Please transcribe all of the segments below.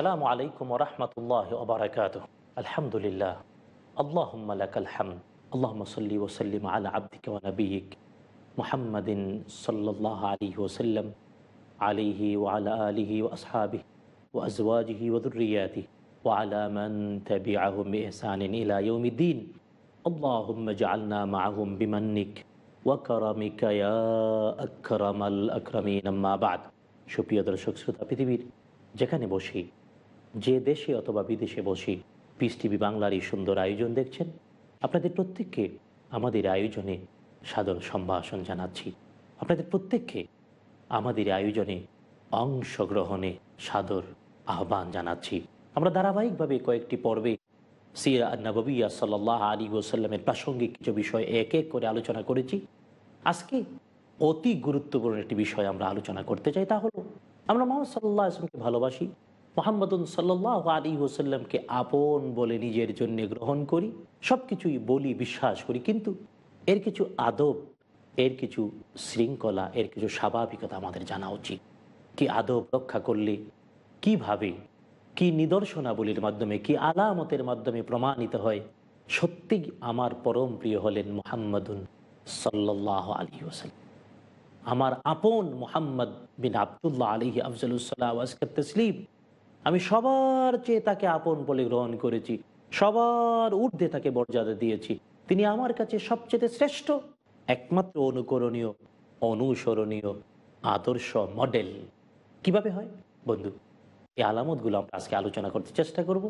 السلام عليكم ورحمة الله وبركاته الحمد لله اللهم لك الحمد اللهم صل وسلم على عبدك ونبيك محمد صلى الله عليه وسلم عليه وعلى آله وأصحابه وأزواجه وذرياته وعلى من تبعهم بإحسان إلى يوم الدين اللهم اجعلنا معهم بمنك وكرمك يا أكرم الأكرمين أما بعد شبيه দর্শক سرطة পৃথিবীর جكاني بوشي যে দেশে অথবা বিদেশে বসে পিস টিভি বাংলার এই সুন্দর আয়োজন দেখছেন আপনাদের প্রত্যেককে আমাদের আয়োজনে সাদর সম্ভাষণ জানাচ্ছি আপনাদের প্রত্যেককে আমাদের আয়োজনে অংশগ্রহণে সাদর আহ্বান জানাচ্ছি আমরা ধারাবাহিকভাবে কয়েকটি পর্বে সিরা নববিয়া সাল্লাহ আলী ওসাল্লামের প্রাসঙ্গিক কিছু বিষয় এক এক করে আলোচনা করেছি আজকে অতি গুরুত্বপূর্ণ একটি বিষয় আমরা আলোচনা করতে চাই তা হলো আমরা মোহাম্মদ সাল্লাহ আসলামকে ভালোবাসি মোহাম্মদ সাল্লাহ আলী হোসাল্লামকে আপন বলে নিজের জন্য গ্রহণ করি সব কিছুই বলি বিশ্বাস করি কিন্তু এর কিছু আদব এর কিছু শৃঙ্খলা এর কিছু স্বাভাবিকতা আমাদের জানা উচিত কি আদব রক্ষা করলে কিভাবে কি নিদর্শনাবলীর মাধ্যমে কি আলামতের মাধ্যমে প্রমাণিত হয় সত্যি আমার পরম প্রিয় হলেন মোহাম্মদুন সাল্লাহ আলী ওসাল্লাম আমার আপন মোহাম্মদ বিন আবদুল্লাহ আলী আফজলুসাল্লাহ আজকে তসলিম আমি সবার চেয়ে তাকে আপন বলে গ্রহণ করেছি সবার ঊর্ধ্বে তাকে মর্যাদা দিয়েছি তিনি আমার কাছে সবচেয়ে শ্রেষ্ঠ একমাত্র অনুকরণীয় অনুসরণীয় আদর্শ মডেল কিভাবে হয় বন্ধু এই আলামতগুলো আমরা আজকে আলোচনা করতে চেষ্টা করব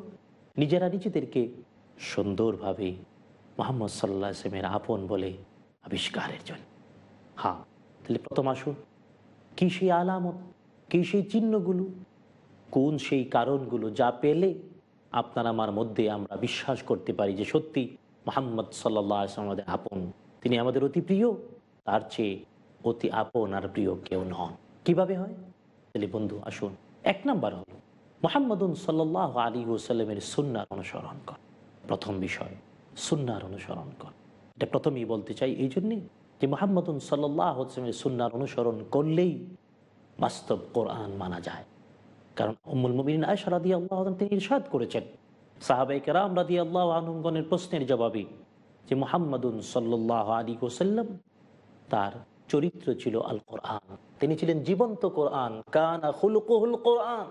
নিজেরা নিজেদেরকে সুন্দরভাবে মোহাম্মদ সাল্লা সেমের আপন বলে আবিষ্কারের জন্য হ্যাঁ তাহলে প্রথম আসুন কী সেই আলামত কী সেই চিহ্নগুলো কোন সেই কারণগুলো যা পেলে আপনার আমার মধ্যে আমরা বিশ্বাস করতে পারি যে সত্যি মোহাম্মদ সাল্লাহ আমাদের আপন তিনি আমাদের অতি প্রিয় তার চেয়ে অতি আপন আর প্রিয় কেউ নন কিভাবে হয় তাহলে বন্ধু আসুন এক নাম্বার হলো মোহাম্মদুন সাল্লাহ আলী ওসাল্লামের সুন্নার অনুসরণ কর প্রথম বিষয় সুন্নার অনুসরণ কর এটা প্রথমেই বলতে চাই এই জন্যে যে মোহাম্মদুন সাল্লাহ আসলামের সুন্নার অনুসরণ করলেই বাস্তব কোরআন মানা যায় কারণ উমুল মুমিন আয়সা রাদি আল্লাহ তিনি ইরশাদ করেছেন সাহাবাই কেরাম রাদি আল্লাহ আনমগণের প্রশ্নের জবাবে যে মোহাম্মদুন সাল্লাহ আলী ওসাল্লাম তার চরিত্র ছিল আল কোরআন তিনি ছিলেন জীবন্ত কোরআন কান হুলকুহুল কোরআন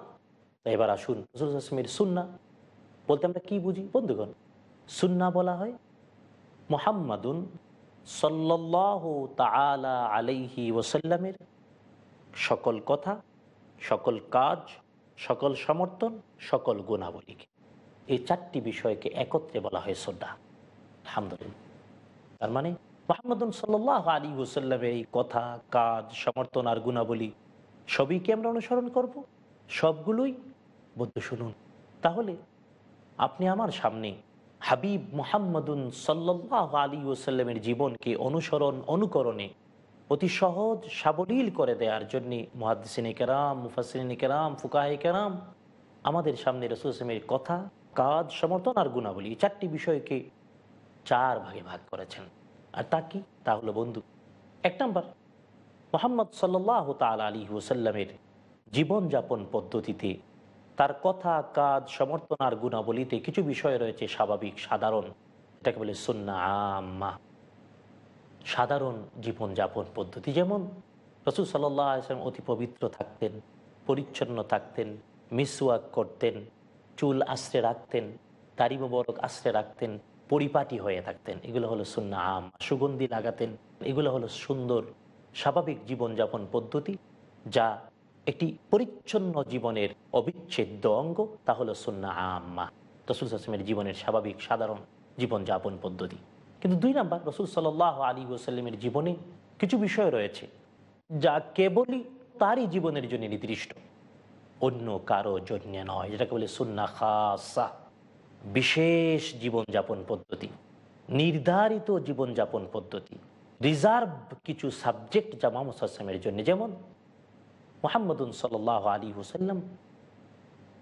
এবার আসুন সুন্না বলতে আমরা কি বুঝি বন্ধুগণ সুন্না বলা হয় মোহাম্মদুন সাল্লাহ তালা আলাইহি ওসাল্লামের সকল কথা সকল কাজ সকল সমর্থন সকল গুণাবলীকে এই চারটি বিষয়কে একত্রে বলা হয় শ্রদ্ধা আলহামদুলিল্লাহ তার মানে মোহাম্মদ সাল্লাহ আলী হুসাল্লামের এই কথা কাজ সমর্থন আর গুণাবলী সবই কি আমরা অনুসরণ করব সবগুলোই বদ্ধ শুনুন তাহলে আপনি আমার সামনে হাবিব মোহাম্মদ সাল্লাহ আলী ওসাল্লামের জীবনকে অনুসরণ অনুকরণে অতি সহজ সাবলীল করে দেওয়ার জন্য মহাদিসিনী কেরাম মুফাসিনী কেরাম ফুকাহে কেরাম আমাদের সামনে রসুলসমের কথা কাজ সমর্থন আর গুণাবলী চারটি বিষয়কে চার ভাগে ভাগ করেছেন আর তা কি তা হলো বন্ধু এক নম্বর মোহাম্মদ সাল্লাহ তাল আলী ওসাল্লামের জীবনযাপন পদ্ধতিতে তার কথা কাজ সমর্থন আর গুণাবলীতে কিছু বিষয় রয়েছে স্বাভাবিক সাধারণ এটাকে বলে সুন্না আম্মা সাধারণ জীবনযাপন পদ্ধতি যেমন রসুল সাল্লাহ আসলাম অতি পবিত্র থাকতেন পরিচ্ছন্ন থাকতেন মিসওয়াক করতেন চুল আশ্রে রাখতেন তারি মোবরক আশ্রে রাখতেন পরিপাটি হয়ে থাকতেন এগুলো হলো সুন্না আম সুগন্ধি লাগাতেন এগুলো হলো সুন্দর স্বাভাবিক জীবনযাপন পদ্ধতি যা একটি পরিচ্ছন্ন জীবনের অবিচ্ছেদ্য অঙ্গ তা হলো সুন্না আম্মা রসুল আসলামের জীবনের স্বাভাবিক সাধারণ জীবনযাপন পদ্ধতি কিন্তু দুই নাম্বার রসুল সাল্লাহ আলী ওসাল্লামের জীবনে কিছু বিষয় রয়েছে যা কেবলই তারই জীবনের জন্য নির্দিষ্ট অন্য কারো জন্য নয় যেটাকে বলে সুন্না খাসা বিশেষ জীবনযাপন পদ্ধতি নির্ধারিত জীবনযাপন পদ্ধতি রিজার্ভ কিছু সাবজেক্ট মোহাম্মদ মুসাল্লামের জন্য যেমন মোহাম্মদুন সাল্লাহ আলী হুসাল্লাম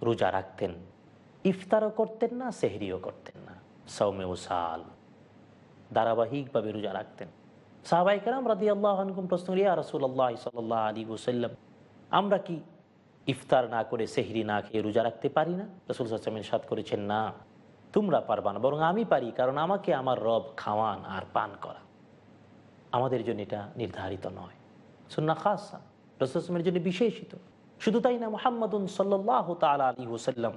রোজা রাখতেন ইফতারও করতেন না সেহরিও করতেন না সৌমে উসাল ধারাবাহিকভাবে রোজা রাখতেন সাহাবাই কেরাম রাদি আল্লাহম প্রশ্ন রসুল্লাহ সাল্লাহ আলী ওসাল্লাম আমরা কি ইফতার না করে সেহরি না খেয়ে রোজা রাখতে পারি না রসুল সাল্লামের সাদ করেছেন না তোমরা পারবা না বরং আমি পারি কারণ আমাকে আমার রব খাওয়ান আর পান করা আমাদের জন্য এটা নির্ধারিত নয় সুন্না খাসা রসুলের জন্য বিশেষিত শুধু তাই না মোহাম্মদ সাল্লাহ তাল আলী হোসাল্লাম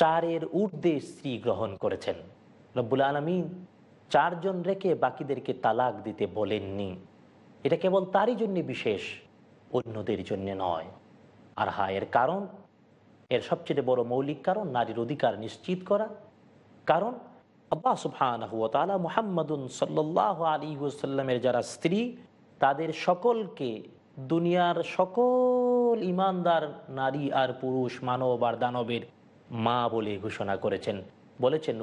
চারের ঊর্ধ্বে স্ত্রী গ্রহণ করেছেন রব্বুল আলমিন চারজন রেখে বাকিদেরকে তালাক দিতে বলেননি এটা কেবল তারই জন্য বিশেষ অন্যদের জন্য নয় আর হা হ্যাঁ, এর কারণ এর সবচেয়ে বড় মৌলিক কারণ নারীর অধিকার নিশ্চিত করা কারণ আব্বা সুফান হুয়ালা মুহাম্মদুন সাল্লাহ আলী হুসাল্লামের যারা স্ত্রী তাদের সকলকে দুনিয়ার সকল ইমানদার নারী আর পুরুষ মানব আর দানবের মা বলে ঘোষণা করেছেন বলেছেন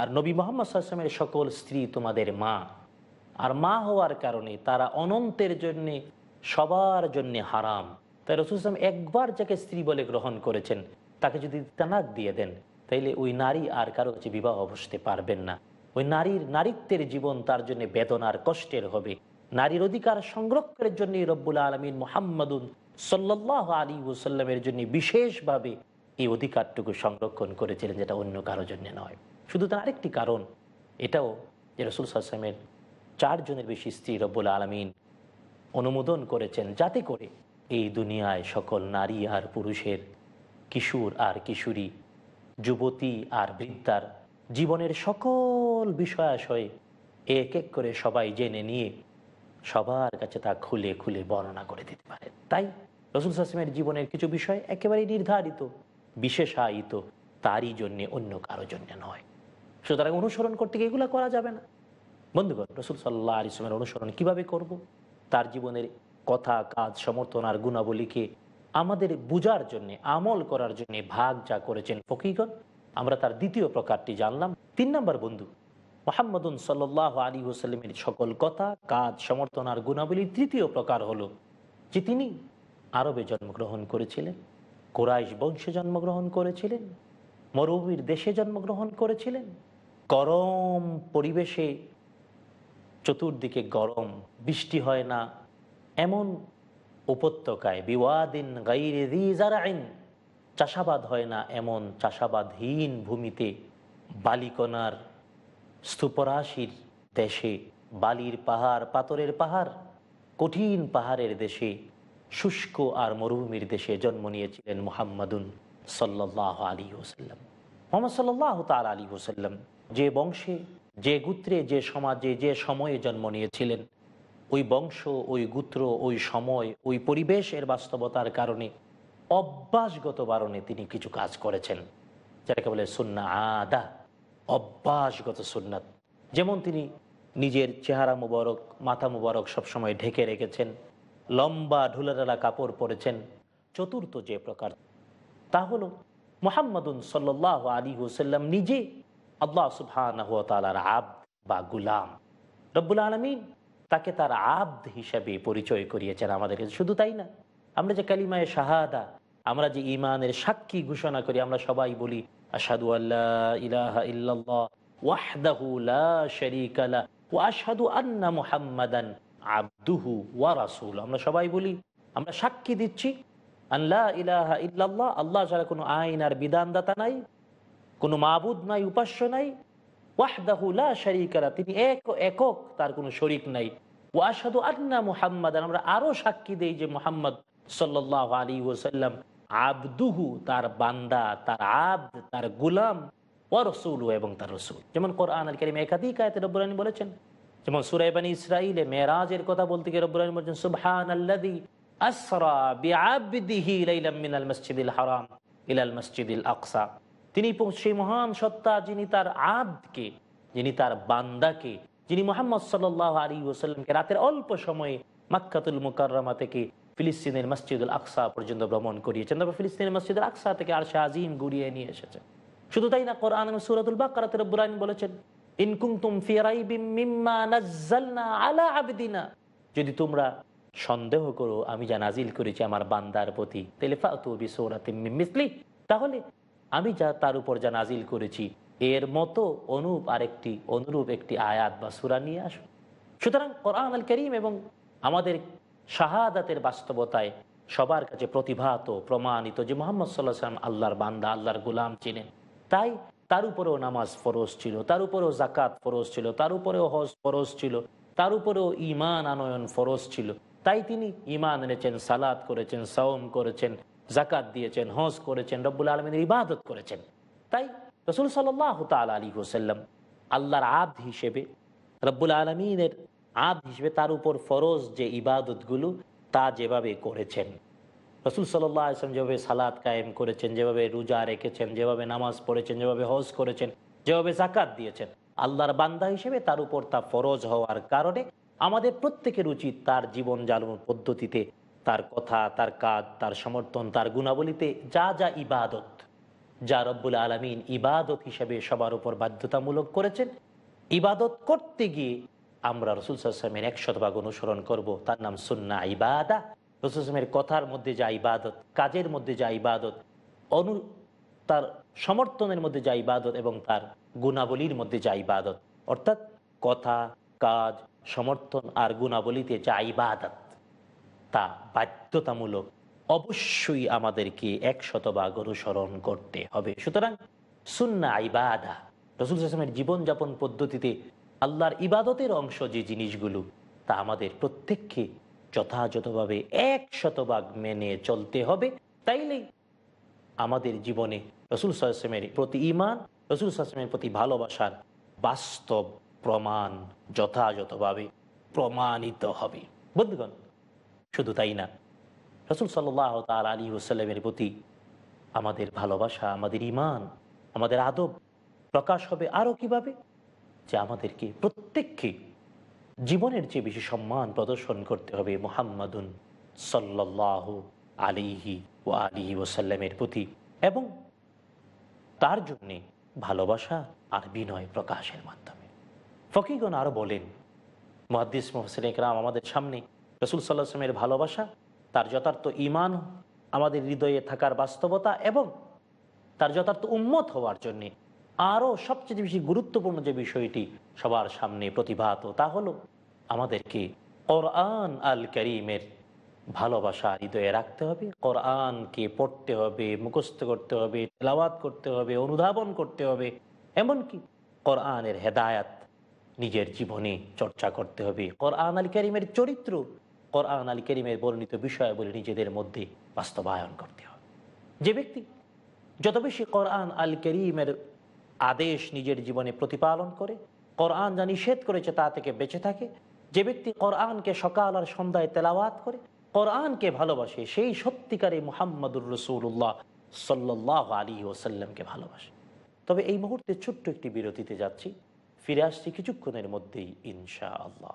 আর নবী মোহাম্মদের সকল স্ত্রী তোমাদের মা আর মা হওয়ার কারণে তারা অনন্তের জন্যে সবার জন্যে হারাম তাই রসুলাম একবার যাকে স্ত্রী বলে গ্রহণ করেছেন তাকে যদি তানাক দিয়ে দেন তাইলে ওই নারী আর কারো কাছে বিবাহ বসতে পারবেন না ওই নারীর নারীত্বের জীবন তার জন্য বেদনার কষ্টের হবে নারীর অধিকার সংরক্ষণের জন্য রব্বুল আলমিন মোহাম্মদুন সাল্লাহ আলী ওসাল্লামের জন্য বিশেষভাবে এই অধিকারটুকু সংরক্ষণ করেছিলেন যেটা অন্য কারোর জন্য নয় শুধু তার আরেকটি কারণ এটাও যে রসুল সাল্লামের চারজনের বেশি স্ত্রী রব্বুল আলমিন অনুমোদন করেছেন যাতে করে এই দুনিয়ায় সকল নারী আর পুরুষের কিশোর আর কিশোরী যুবতী আর বৃদ্ধার জীবনের সকল বিষয়াশয়ে এক এক করে সবাই জেনে নিয়ে সবার কাছে তা খুলে খুলে বর্ণনা করে দিতে পারে তাই রসুল সাসিমের জীবনের কিছু বিষয় একেবারেই নির্ধারিত বিশেষায়িত তারই জন্যে অন্য কারো জন্যে নয় সুতরাং অনুসরণ করতে গিয়ে এগুলো করা যাবে না বন্ধুগণ রসুল সাল্লাহ ইসলামের অনুসরণ কিভাবে করব। তার জীবনের কথা কাজ সমর্থন আর গুণাবলীকে আমাদের বুজার জন্য আমল করার জন্য ভাগ যা করেছেন ফকিগণ আমরা তার দ্বিতীয় প্রকারটি জানলাম তিন নম্বর বন্ধু মোহাম্মদুন সাল্লাহ আলী হোসালিমের সকল কথা কাজ সমর্থন আর গুণাবলীর তৃতীয় প্রকার হল যে তিনি আরবে জন্মগ্রহণ করেছিলেন কোরাইশ বংশে জন্মগ্রহণ করেছিলেন মরুভূমির দেশে জন্মগ্রহণ করেছিলেন গরম পরিবেশে চতুর্দিকে গরম বৃষ্টি হয় না এমন উপত্যকায় বিওয়াদিন আইন চাষাবাদ হয় না এমন চাষাবাদহীন ভূমিতে বালিকণার স্তূপরাশির দেশে বালির পাহাড় পাথরের পাহাড় কঠিন পাহাড়ের দেশে শুষ্ক আর মরুভূমির দেশে জন্ম নিয়েছিলেন মোহাম্মদুন সাল্লাহ আলী হোসাল্লাম মোহাম্মদ সাল্লাহ তাল আলী হোসাল্লাম যে বংশে যে গুত্রে যে সমাজে যে সময়ে জন্ম নিয়েছিলেন ওই বংশ ওই গুত্র ওই সময় ওই পরিবেশের বাস্তবতার কারণে অভ্যাসগত বারণে তিনি কিছু কাজ করেছেন যেটাকে বলে সুন্না আদা অভ্যাসগত সুন্নাত যেমন তিনি নিজের চেহারা মুবারক মাথা মুবারক সবসময় ঢেকে রেখেছেন লম্বা ঢুলাঢালা কাপড় পরেছেন চতুর্থ যে প্রকার তা হলো মোহাম্মদুন সাল্ল আলী হুসাল্লাম নিজে আল্লাহ সুফান আব বা গুলাম রব্বুল আলমিন তাকে তার আব্দ হিসাবে পরিচয় করিয়েছেন আমাদেরকে শুধু তাই না আমরা যে কালিমায় শাহাদা আমরা যে ইমানের সাক্ষী ঘোষণা করি আমরা সবাই বলি আসাদু আল্লাহ ইলাহা লা শরীকালা আন্না মুহাম্মাদান আব্দুহু ওয়া রাসুল আমরা সবাই বলি আমরা সাক্ষী দিচ্ছি আল্লাহ ইলাহা ইল্লাল্লাহ আল্লাহ ছাড়া কোনো আইন আর বিধানদাতা নাই কোনো মাবুদ নাই উপাস্য নাই ওয়াহদাহুল্লা শরিকারা তিনি এক একক তার কোনো শরিক নাই ওয়াসাদু আন্না মুহাম্মাদ আমরা আরও সাক্ষী দিই যে মোহাম্মদ সাল্লাহ আলী ওসাল্লাম আবদুহু তার বান্দা তার আব্দ তার গুলাম ওয়া রসুল এবং তার রসুল যেমন কোরআন আল করিম একাধিক আয়তের বলেছেন যেমন সুরাইবানি ইসরাইলে মেয়েরাজের কথা বলতে গিয়ে রব্বুল বলছেন সুবহান আল্লাদি আসরা ইলাল মসজিদিল আকসা তিনি সেই মহান সত্তা যিনি তার আবকে যিনি তার বান্দাকে যিনি মোহাম্মদ সাল্লাহ আলী ওসাল্লামকে রাতের অল্প সময়ে মাক্কাতুল মুকাররমা থেকে ফিলিস্তিনের মসজিদুল আকসা পর্যন্ত ভ্রমণ করিয়েছেন তবে ফিলিস্তিনের মসজিদুল আকসা থেকে আর শাহ আজিম ঘুরিয়ে নিয়ে এসেছেন শুধু তাই না কোরআন সুরতুল বাকারাতে রব্বুল আলম বলেছেন যদি তোমরা সন্দেহ করো আমি যা নাজিল করেছি আমার বান্দার প্রতি তাহলে আমি যা তার উপর যা নাজিল করেছি এর মতো অনুপ আরেকটি অনুরূপ একটি আয়াত বা সুরা নিয়ে আস সুতরাং কোরআন আল করিম এবং আমাদের শাহাদাতের বাস্তবতায় সবার কাছে প্রতিভাত প্রমাণিত যে মোহাম্মদ সাল্লাহ সাল্লাম আল্লাহর বান্দা আল্লাহর গুলাম চিনেন তাই তার উপরেও নামাজ ফরজ ছিল তার উপরেও জাকাত ফরজ ছিল তার উপরেও হজ ফরজ ছিল তার উপরেও ইমান আনয়ন ফরজ ছিল তাই তিনি ইমান এনেছেন সালাদ করেছেন সাওম করেছেন জাকাত দিয়েছেন হজ করেছেন রব্বুল আলমিনের ইবাদত করেছেন তাই রসুল সাল্লাহ তাল আলী হোসাল্লাম আল্লাহর আব হিসেবে রব্বুল আলমিনের আব হিসেবে তার উপর ফরজ যে ইবাদতগুলো তা যেভাবে করেছেন রসুল সাল্লাহ আসলাম যেভাবে সালাদ কায়েম করেছেন যেভাবে রোজা রেখেছেন যেভাবে নামাজ পড়েছেন যেভাবে হজ করেছেন যেভাবে জাকাত দিয়েছেন আল্লাহর বান্দা হিসেবে তার উপর তা ফরজ হওয়ার কারণে আমাদের প্রত্যেকের উচিত তার জীবন জ্বালানোর পদ্ধতিতে তার কথা তার কাজ তার সমর্থন তার গুণাবলীতে যা যা ইবাদত যা রব্বুল আলমিন ইবাদত হিসেবে সবার উপর বাধ্যতামূলক করেছেন ইবাদত করতে গিয়ে আমরা রসুল সাল্লামের এক শতভাগ অনুসরণ করব তার নাম সুন্না ইবাদা রসুলের কথার মধ্যে যা ইবাদত কাজের মধ্যে যা ইবাদত অনু তার সমর্থনের মধ্যে যা ইবাদত এবং তার গুণাবলীর মধ্যে যা ইবাদত অর্থাৎ কথা কাজ সমর্থন আর গুণাবলীতে যা ইবাদত তা বাধ্যতামূলক অবশ্যই আমাদেরকে এক শতভাগ অনুসরণ করতে হবে সুতরাং সুন্না ইবাদা রসুল হাসমের জীবনযাপন পদ্ধতিতে আল্লাহর ইবাদতের অংশ যে জিনিসগুলো তা আমাদের প্রত্যেককে যথাযথভাবে এক শতভাগ মেনে চলতে হবে তাইলেই আমাদের জীবনে রসুল সাহসেমের প্রতি ইমান রসুল সাহসেমের প্রতি ভালোবাসার বাস্তব প্রমাণ যথাযথভাবে প্রমাণিত হবে বন্ধুগণ শুধু তাই না রসুল সাল্লাহ তাল আলী হুসাল্লামের প্রতি আমাদের ভালোবাসা আমাদের ইমান আমাদের আদব প্রকাশ হবে আরও কিভাবে যে আমাদেরকে প্রত্যেককে জীবনের চেয়ে বেশি সম্মান প্রদর্শন করতে হবে মোহাম্মদুন সাল্লাহ আলিহি ও আলিহি ওসাল্লামের প্রতি এবং তার জন্যে ভালোবাসা আর বিনয় প্রকাশের মাধ্যমে ফকিগণ আরও বলেন মহাদিস মোহসেন ইকরাম আমাদের সামনে রসুল সাল্লাহ আসলামের ভালোবাসা তার যথার্থ ইমান আমাদের হৃদয়ে থাকার বাস্তবতা এবং তার যথার্থ উন্মত হওয়ার জন্যে আরও সবচেয়ে বেশি গুরুত্বপূর্ণ যে বিষয়টি সবার সামনে প্রতিভাত তা হলো আমাদেরকে কোরআন আল করিমের ভালোবাসা হৃদয়ে রাখতে হবে কোরআনকে পড়তে হবে মুখস্থ করতে হবে তেলাওয়াত করতে হবে অনুধাবন করতে হবে এমনকি কোরআনের হেদায়াত নিজের জীবনে চর্চা করতে হবে কোরআন আল করিমের চরিত্র কোরআন আল করিমের বর্ণিত বিষয় বলে নিজেদের মধ্যে বাস্তবায়ন করতে হবে যে ব্যক্তি যত বেশি কোরআন আল করিমের আদেশ নিজের জীবনে প্রতিপালন করে কোরআন যা নিষেধ করেছে তা থেকে বেঁচে থাকে যে ব্যক্তি কোরআনকে সকাল আর সন্ধ্যায় তেলাওয়াত করে কোরআনকে ভালোবাসে সেই সত্যিকারে মোহাম্মদুর রসুল্লাহ সাল্লাহ আলী ওসাল্লামকে ভালোবাসে তবে এই মুহূর্তে ছোট্ট একটি বিরতিতে যাচ্ছি ফিরে আসছি কিছুক্ষণের মধ্যেই ইনশা আল্লাহ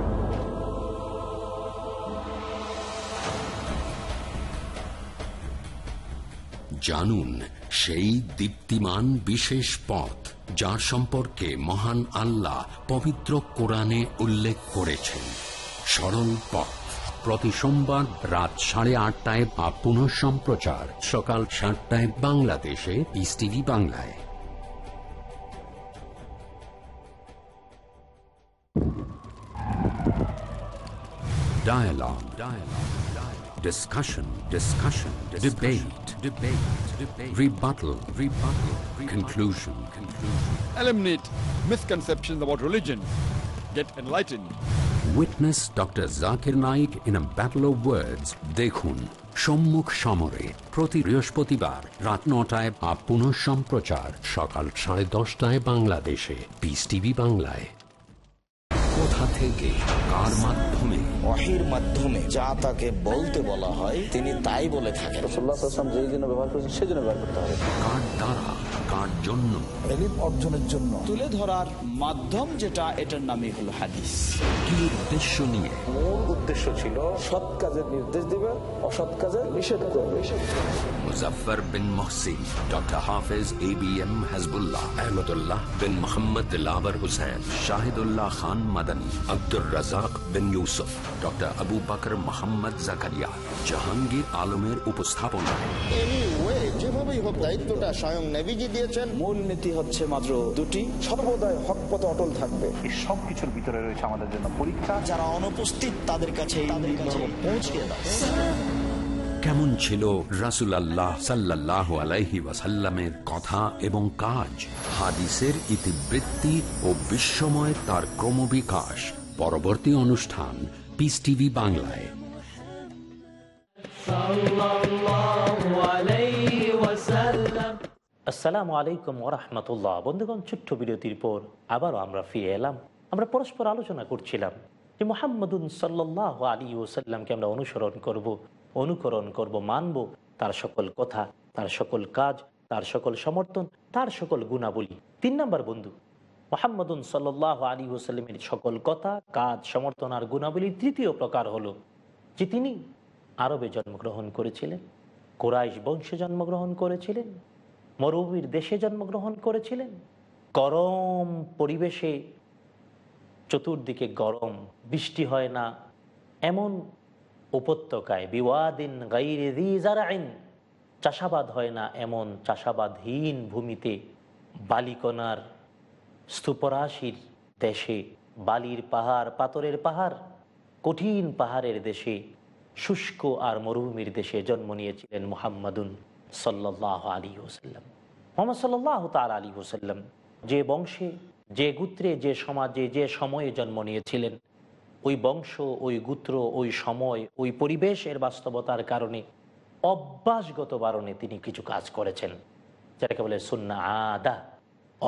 জানুন সেই দীপ্তিমান বিশেষ পথ যার সম্পর্কে মহান আল্লাহ পবিত্র কোরআনে উল্লেখ করেছেন সরল পথ প্রতি সোমবার রাত সাড়ে আটটায় বা পুনঃ সম্প্রচার সকাল সাতটায় বাংলাদেশে ইস টিভি বাংলায় Dialogue. Dialogue. discussion, discussion, discussion debate, debate, debate, rebuttal, rebuttal, rebuttal conclusion, conclusion, eliminate misconceptions about religion, get enlightened. Witness Dr. Zakir Naik in a battle of words. Dekhun, সম্মুখ সমরে প্রতি বৃহস্পতিবার রাত নটায় বা পুনঃ সম্প্রচার সকাল সাড়ে দশটায় বাংলাদেশে পিস টিভি বাংলায় কোথা থেকে কার মাধ্যমে অহির মাধ্যমে যা তাকে বলতে বলা হয় তিনি তাই বলে থাকেন যেই জন্য ব্যবহার করছেন সেই জন্য ব্যবহার করতে হবে কার দ্বারা কার জন্য এলিম অর্জনের জন্য তুলে ধরার মাধ্যম যেটা এটার নামই হলো হাদিস কি উদ্দেশ্য নিয়ে মূল উদ্দেশ্য ছিল সৎ কাজের নির্দেশ দিবে অসৎ কাজের নিষেধ করবে মুজাফার বিন Mohsin doctor Hafez A B M Hasbullah Ahmadullah bin Mohammad লাভার হুসেন শাহিদুল্লাহ খান মাদানী আব্দুর রাজাক বিন ইউসুফ ডক্টর আবু বাকর মোহাম্মদ জাকারিয়া জাহাঙ্গীর আলমের উপস্থাপনা দায়িত্বটা স্বয়ং নেভিজি দিয়েছেন মূল নীতি হচ্ছে মাত্র দুটি অটল থাকবে ভিতরে রয়েছে আমাদের জন্য পরীক্ষা যারা অনুপস্থিত তাদের কাছে পৌঁছে কেমন ছিল রাসুল আল্লাহ আলাইহি ওয়াসাল্লামের কথা এবং কাজ হাদিসের ইতিবৃত্তি ও বিশ্বময় তার ক্রমবিকাশ পরবর্তী অনুষ্ঠান পিস টিভি বাংলায় আসসালামু আলাইকুম ওরহামতুল্লাহ বন্ধুগণ ছোট্ট বিরতির পর আবারও আমরা ফিরে এলাম আমরা পরস্পর আলোচনা করছিলাম যে মোহাম্মদুন সাল্লাহ আলী ওসাল্লামকে আমরা অনুসরণ করব অনুকরণ করব মানব তার সকল কথা তার সকল কাজ তার সকল সমর্থন তার সকল গুণাবলী তিন নম্বর বন্ধু মোহাম্মদ সাল আলী হুসাল্লামের সকল কথা কাজ সমর্থন আর গুণাবলীর তৃতীয় প্রকার হল যে তিনি আরবে জন্মগ্রহণ করেছিলেন কোরাইশ বংশে জন্মগ্রহণ করেছিলেন মরুভূমির দেশে জন্মগ্রহণ করেছিলেন গরম পরিবেশে চতুর্দিকে গরম বৃষ্টি হয় না এমন উপত্যকায় বিওয়াদিন চাষাবাদ হয় না এমন চাষাবাদহীন ভূমিতে বালিকণার স্তূপরাশির দেশে বালির পাহাড় পাথরের পাহাড় কঠিন পাহাড়ের দেশে শুষ্ক আর মরুভূমির দেশে জন্ম নিয়েছিলেন মুহাম্মাদুন সাল্লাহ আলী হোসাল্লাম মোহাম্মদ সাল্লাহ তাল আলী হোসাল্লাম যে বংশে যে গুত্রে যে সমাজে যে সময়ে জন্ম নিয়েছিলেন ওই বংশ ওই গুত্র ওই সময় ওই পরিবেশের বাস্তবতার কারণে অভ্যাসগত বারণে তিনি কিছু কাজ করেছেন যেটাকে বলে সুন্না আদা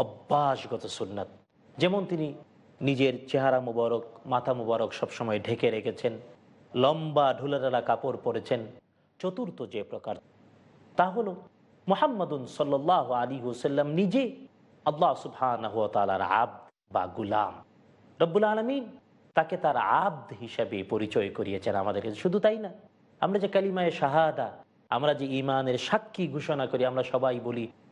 অভ্যাসগত সুন্নাত যেমন তিনি নিজের চেহারা মুবারক মাথা মুবারক সবসময় ঢেকে রেখেছেন লম্বা ঢুলাডালা কাপড় পরেছেন চতুর্থ যে প্রকার তা হল মোহাম্মদুন সাল্লাহ আলী হুসাল্লাম নিজে আল্লাহ সুফান আব বা গুলাম রব্বুল আলমিন তাকে তার আব্দ হিসাবে পরিচয় করিয়েছেন আমাদেরকে শুধু তাই না আমরা যে কালিমায় শাহাদা আমরা যে ইমানের সাক্ষী ঘোষণা করি আমরা সবাই বলি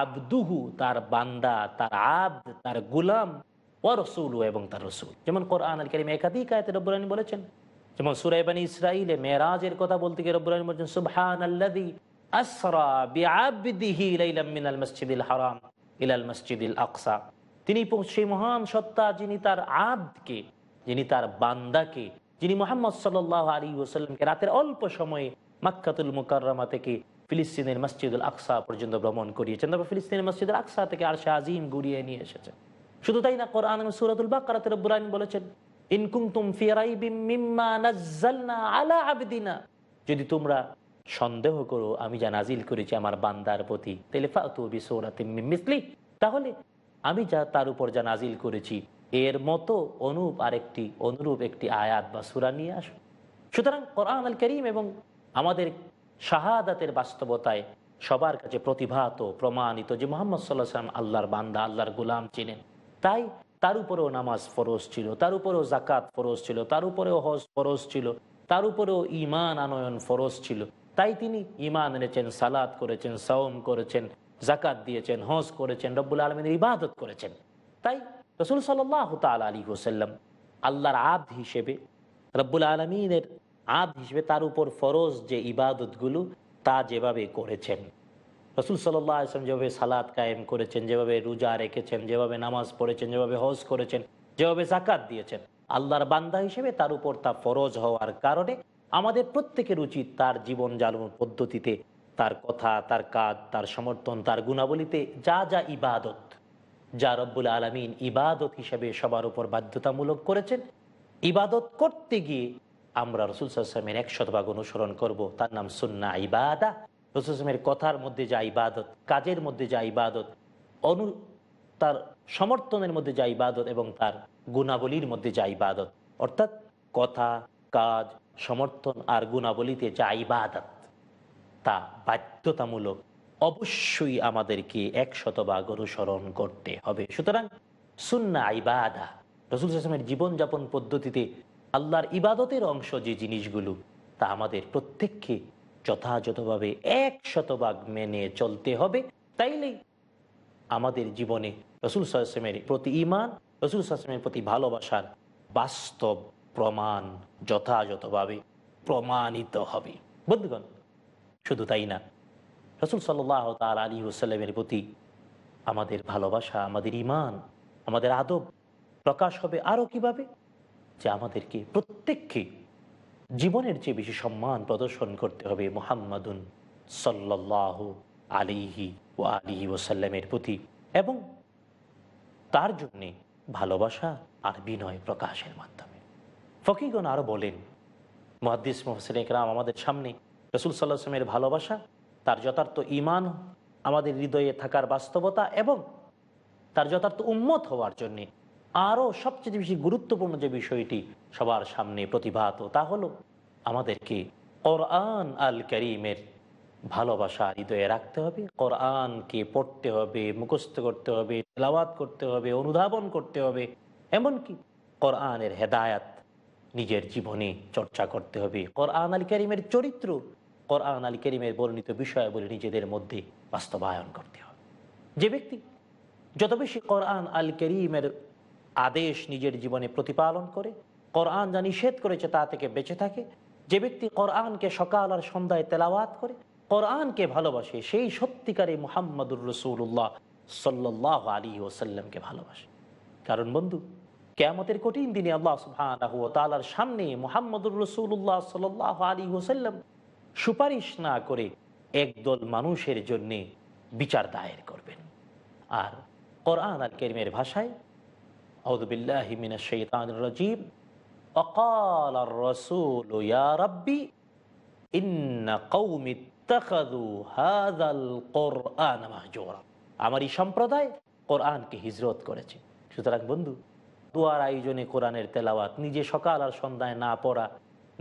আবদুহু তার বান্দা তার আব্দ তার গুলাম ও এবং তার রসুল যেমন কোরআন আর কারিম একাধিক আয়তে রব্বুরানি বলেছেন যেমন সুরাইবানী ইসরাইলে মেয়েরাজের কথা বলতে গিয়ে রব্বুরানি বলছেন সুবহান আল্লাদি আসরা আবদিহি লাইলাম মিনাল মসজিদিল হারাম ইলাল মসজিদিল আকসা তিনি সেই মহান সত্তা যিনি তার আবদকে যিনি তার বান্দাকে যিনি মোহাম্মদ সাল্লাহ আলী ওসাল্লামকে রাতের অল্প সময়ে মাক্কাতুল মুকাররমা থেকে ফিলিস্তিনের মসজিদুল আকসা পর্যন্ত ভ্রমণ করিয়েছেন তারপর ফিলিস্তিনের মসজিদুল আকসা থেকে আর শাহিম গুড়িয়ে নিয়ে এসেছেন শুধু তাই না কোরআন সুরাতুল বাকারাতে রব্বুল বলেছেন ইনকুমতুম মিম্মা নাজ্জালনা আলা আবদিনা যদি তোমরা সন্দেহ করো আমি যা নাজিল করেছি আমার বান্দার প্রতি মিসলি তাহলে আমি যা তার উপর যা নাজিল করেছি এর মতো অনুপ আরেকটি অনুরূপ একটি আয়াত বা সুরা নিয়ে আসো সুতরাং কোরআন আল করিম এবং আমাদের শাহাদাতের বাস্তবতায় সবার কাছে প্রতিভাত প্রমাণিত যে মোহাম্মদ সাল্লাহ সাল্লাম আল্লাহর বান্দা আল্লাহর গোলাম ছিলেন তাই তার উপরেও নামাজ ফরজ ছিল তার উপরেও জাকাত ফরজ ছিল তার উপরেও হজ ফরজ ছিল তার উপরেও ইমান আনয়ন ফরজ ছিল তাই তিনি ইমান এনেছেন সালাদ করেছেন সাওম করেছেন জাকাত দিয়েছেন হজ করেছেন রব্বুল আলমিনের ইবাদত করেছেন তাই রসুল সাল্লাহ তাল আলী হোসাল্লাম আল্লাহর আব হিসেবে রব্বুল আলমিনের আদ হিসেবে তার উপর ফরজ যে ইবাদতগুলো তা যেভাবে করেছেন রসুল সাল্লাম যেভাবে সালাদ কায়েম করেছেন যেভাবে রোজা রেখেছেন যেভাবে নামাজ পড়েছেন যেভাবে হজ করেছেন যেভাবে জাকাত দিয়েছেন আল্লাহর বান্দা হিসেবে তার উপর তা ফরজ হওয়ার কারণে আমাদের প্রত্যেকের উচিত তার জীবন জালন পদ্ধতিতে তার কথা তার কাজ তার সমর্থন তার গুণাবলীতে যা যা ইবাদত যা রব্বুল আলমিন ইবাদত হিসেবে সবার উপর বাধ্যতামূলক করেছেন ইবাদত করতে গিয়ে আমরা রসুল সাল্লামের এক শতভাগ অনুসরণ করব তার নাম সুন্না ইবাদা রসুলের কথার মধ্যে যা ইবাদত কাজের মধ্যে যা ইবাদত অনু তার সমর্থনের মধ্যে যা ইবাদত এবং তার গুণাবলীর মধ্যে যা ইবাদত অর্থাৎ কথা কাজ সমর্থন আর গুণাবলীতে যা ইবাদত তা বাধ্যতামূলক অবশ্যই আমাদেরকে এক শতভাগ অনুসরণ করতে হবে সুতরাং সুন্না ইবাদা রসুল সাসমের জীবনযাপন পদ্ধতিতে আল্লাহর ইবাদতের অংশ যে জিনিসগুলো তা আমাদের প্রত্যেককে যথাযথভাবে এক শতভাগ মেনে চলতে হবে তাইলেই আমাদের জীবনে রসুল সাহসেমের প্রতি ইমান রসুল সাহসেমের প্রতি ভালোবাসার বাস্তব প্রমাণ যথাযথভাবে প্রমাণিত হবে বন্ধুগণ শুধু তাই না রসুল সাল্লাহ তাল আলী হুসাল্লামের প্রতি আমাদের ভালোবাসা আমাদের ইমান আমাদের আদব প্রকাশ হবে আরও কিভাবে যে আমাদেরকে প্রত্যেককে জীবনের চেয়ে বেশি সম্মান প্রদর্শন করতে হবে মোহাম্মদুন সাল্লাহ আলিহি ও আলিহি ওসাল্লামের প্রতি এবং তার জন্যে ভালোবাসা আর বিনয় প্রকাশের মাধ্যমে ফকিগণ আরও বলেন মহাদিস মোহসেন ইকরাম আমাদের সামনে রসুল সাল্লাহমের ভালোবাসা তার যথার্থ ইমান আমাদের হৃদয়ে থাকার বাস্তবতা এবং তার যথার্থ উন্মত হওয়ার জন্যে আরও সবচেয়ে বেশি গুরুত্বপূর্ণ যে বিষয়টি সবার সামনে প্রতিভাত তা হলো আমাদেরকে কোরআন আল করিমের ভালোবাসা হৃদয়ে রাখতে হবে কোরআনকে পড়তে হবে মুখস্থ করতে হবে তেলাওয়াত করতে হবে অনুধাবন করতে হবে এমনকি কোরআনের হেদায়াত নিজের জীবনে চর্চা করতে হবে কোরআন আল করিমের চরিত্র কোরআন আল করিমের বর্ণিত বিষয় বলে নিজেদের মধ্যে বাস্তবায়ন করতে হবে যে ব্যক্তি যত বেশি কোরআন আল করিমের আদেশ নিজের জীবনে প্রতিপালন করে কোরআন যা নিষেধ করেছে তা থেকে বেঁচে থাকে যে ব্যক্তি কোরআনকে সকাল আর সন্ধ্যায় তেলাওয়াত করে কোরআনকে ভালোবাসে সেই সত্যিকারে মোহাম্মদুর রসুল্লাহ সাল্লাহ আলী ওসাল্লামকে ভালোবাসে কারণ বন্ধু কেয়ামতের কঠিন দিনে আল্লাহ সুবাহ তালার সামনে মোহাম্মদুর রসুল্লাহ সাল্লাহ আলী ওসাল্লাম সুপারিশ না করে একদল মানুষের জন্যে বিচার দায়ের করবেন আর কোরআন আর কেরমের ভাষায় أعوذ بالله من الشيطان الرجيم وقال الرسول يا ربي إن قوم اتخذوا هذا القرآن مهجورا আমার এই সম্প্রদায় কোরআনকে হিজরত করেছে সুতরাং বন্ধু দুয়ার আয়োজনে কোরআনের তেলাওয়াত নিজে সকাল আর সন্ধ্যায় না পড়া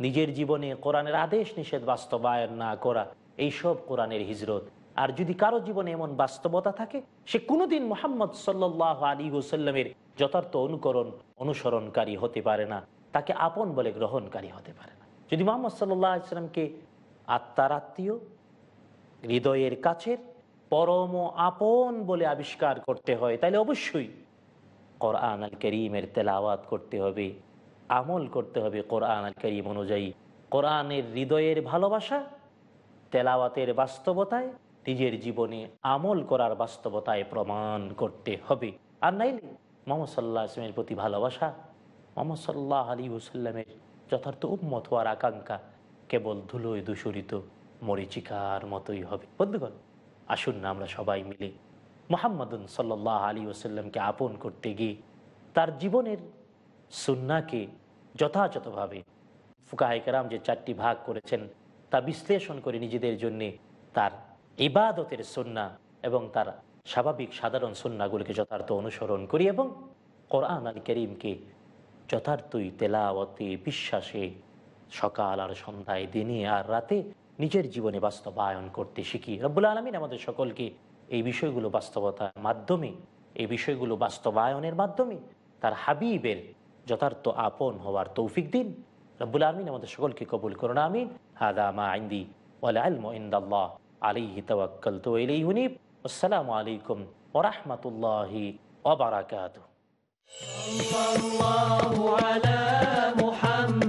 নিজের জীবনে কোরআনের আদেশ নিষেধ বাস্তবায়ন না করা এইসব কোরআনের হিজরত আর যদি কারো জীবনে এমন বাস্তবতা থাকে সে কোনোদিন মোহাম্মদ সাল্লাহ আলী হোসাল্লামের যথার্থ অনুকরণ অনুসরণকারী হতে পারে না তাকে আপন বলে গ্রহণকারী হতে পারে না যদি মোহাম্মদ সাল্লাহ ইসলামকে আত্মার আত্মীয় হৃদয়ের কাছের পরম আপন বলে আবিষ্কার করতে হয় তাহলে অবশ্যই কোরআন আল করিমের তেলাওয়াত করতে হবে আমল করতে হবে কোরআন আল করিম অনুযায়ী কোরআনের হৃদয়ের ভালোবাসা তেলাওয়াতের বাস্তবতায় নিজের জীবনে আমল করার বাস্তবতায় প্রমাণ করতে হবে আর নাইলে মোহাম্মদ সাল্লাহ আসলামের প্রতি ভালোবাসা মোহাম্মদ সাল্লাহ আলী হুসাল্লামের যথার্থ উম্মত হওয়ার আকাঙ্ক্ষা কেবল ধুলোয় দূষরিত মরিচিকার মতোই হবে বন্ধুগণ আসুন না আমরা সবাই মিলে মোহাম্মদন সাল্লাহ আলী ওসাল্লামকে আপন করতে গিয়ে তার জীবনের সুন্নাকে যথাযথভাবে ফুকাহিকেরাম যে চারটি ভাগ করেছেন তা বিশ্লেষণ করে নিজেদের জন্যে তার ইবাদতের সন্না এবং তার স্বাভাবিক সাধারণ সুন্নাগুলিকে যথার্থ অনুসরণ করি এবং কোরআন আল করিমকে যথার্থই তেলাওয়াতে বিশ্বাসে সকাল আর সন্ধ্যায় দিনে আর রাতে নিজের জীবনে বাস্তবায়ন করতে শিখি রব্বুল আলমিন আমাদের সকলকে এই বিষয়গুলো বাস্তবতার মাধ্যমে এই বিষয়গুলো বাস্তবায়নের মাধ্যমে তার হাবিবের যথার্থ আপন হওয়ার তৌফিক দিন রব্বুল আলমিন আমাদের সকলকে কবুল করুন আমিন হাদা মা আইন্দি ওয়াল আলম ইন্দাল্লাহ আলি তওয়াক্কাল তো এলেই হুনিফ السلام عليكم ورحمة الله وبركاته صلى الله على محمد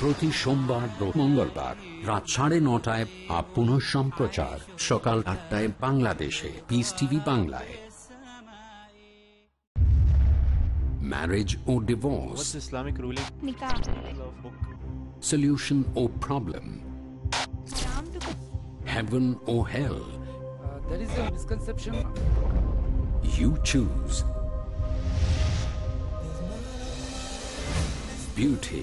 প্রতি সোমবার মঙ্গলবার রাত সাড়ে নটায় আর পুনঃ সম্প্রচার সকাল আটটায় বাংলাদেশে পিস টিভি বাংলায় ম্যারেজ ও ডিভোর্স ইসলামিক রুলিং সলিউশন ও প্রবলেম হ্যাভেন ও হেল ইউ চুজ বিউটি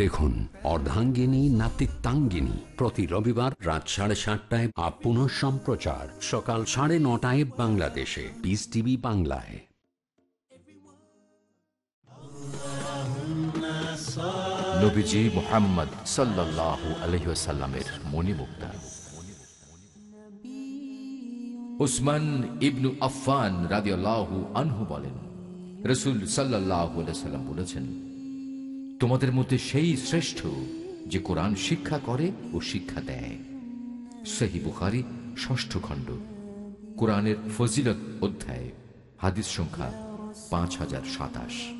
দেখুন অর্ধাঙ্গিনী নাতিত্বাঙ্গিনী প্রতি রবিবার রাত সাড়ে সাতটায় আপন সম্প্রচার সকাল সাড়ে নটায় বাংলাদেশে পিস টিভি বাংলায় নবীজি মোহাম্মদ উসমান ইবনু আফফান আনহু বলেন রসুল সাল্লাহ বলেছেন তোমাদের মধ্যে সেই শ্রেষ্ঠ যে কোরআন শিক্ষা করে ও শিক্ষা দেয় সেহি বুখারি ষষ্ঠ খণ্ড কোরআনের ফজিলত অধ্যায় হাদিস সংখ্যা পাঁচ হাজার সাতাশ